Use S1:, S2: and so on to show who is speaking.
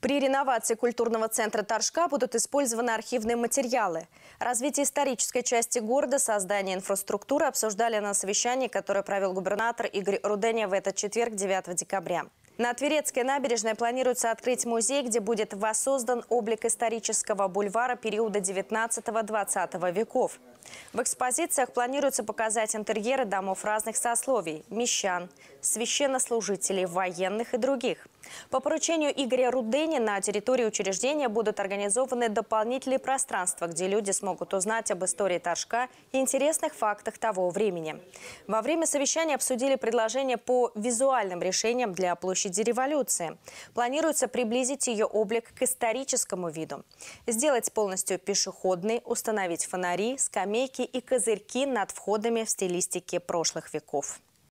S1: При реновации культурного центра Торжка будут использованы архивные материалы. Развитие исторической части города, создание инфраструктуры обсуждали на совещании, которое провел губернатор Игорь Руденя в этот четверг, 9 декабря. На Тверецкой набережной планируется открыть музей, где будет воссоздан облик исторического бульвара периода 19-20 веков. В экспозициях планируется показать интерьеры домов разных сословий – мещан, священнослужителей, военных и других. По поручению Игоря Рудени на территории учреждения будут организованы дополнительные пространства, где люди смогут узнать об истории Торжка и интересных фактах того времени. Во время совещания обсудили предложения по визуальным решениям для площади площади революции. Планируется приблизить ее облик к историческому виду. Сделать полностью пешеходный, установить фонари, скамейки и козырьки над входами в стилистике прошлых веков.